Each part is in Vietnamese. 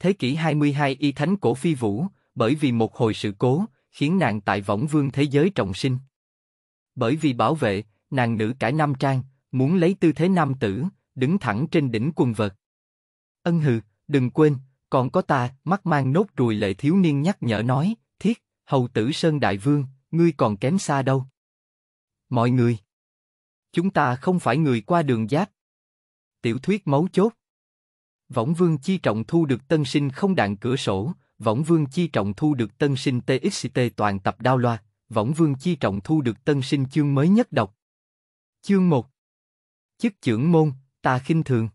Thế kỷ 22 y thánh cổ phi vũ, bởi vì một hồi sự cố, khiến nàng tại võng vương thế giới trọng sinh. Bởi vì bảo vệ, nàng nữ cải nam trang, muốn lấy tư thế nam tử, đứng thẳng trên đỉnh quần vật Ân hừ, đừng quên, còn có ta, mắt mang nốt ruồi lệ thiếu niên nhắc nhở nói, thiết, hầu tử Sơn Đại Vương, ngươi còn kém xa đâu. Mọi người, chúng ta không phải người qua đường giáp. Tiểu thuyết mấu chốt Võng Vương Chi Trọng thu được tân sinh không đạn cửa sổ, Võng Vương Chi Trọng thu được tân sinh TXT toàn tập đao loa, Võng Vương Chi Trọng thu được tân sinh chương mới nhất đọc. Chương một. Chức trưởng môn, ta khinh thường.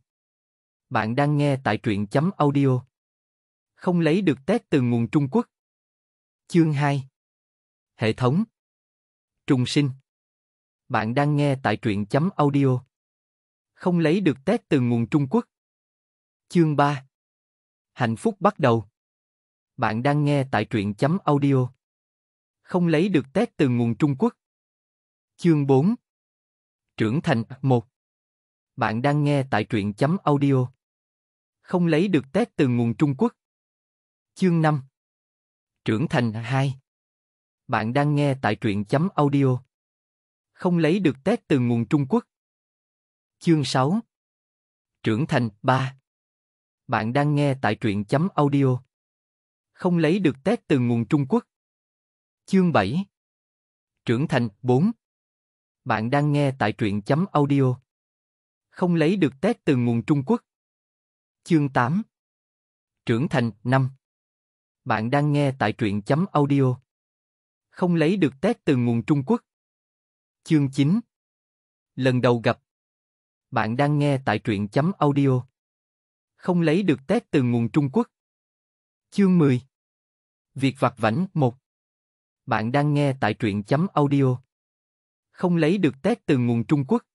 Bạn đang nghe tại truyện chấm audio. Không lấy được tét từ nguồn Trung Quốc. Chương hai. Hệ thống Trùng sinh Bạn đang nghe tại truyện chấm audio. Không lấy được tét từ nguồn Trung Quốc. Chương 3 Hạnh phúc bắt đầu Bạn đang nghe tại truyện chấm audio Không lấy được tét từ nguồn Trung Quốc Chương 4 Trưởng thành 1 Bạn đang nghe tại truyện chấm audio Không lấy được tét từ nguồn Trung Quốc Chương 5 Trưởng thành 2 Bạn đang nghe tại truyện chấm audio Không lấy được tét từ nguồn Trung Quốc Chương 6 Trưởng thành 3 bạn đang nghe tại truyện chấm audio. Không lấy được tét từ nguồn Trung Quốc. Chương 7 Trưởng thành 4 Bạn đang nghe tại truyện chấm audio. Không lấy được tét từ nguồn Trung Quốc. Chương 8 Trưởng thành 5 Bạn đang nghe tại truyện chấm audio. Không lấy được tét từ nguồn Trung Quốc. Chương 9 Lần đầu gặp Bạn đang nghe tại truyện chấm audio không lấy được tét từ nguồn Trung Quốc. Chương 10 Việc vặt vảnh 1 Bạn đang nghe tại truyện chấm audio. Không lấy được tét từ nguồn Trung Quốc.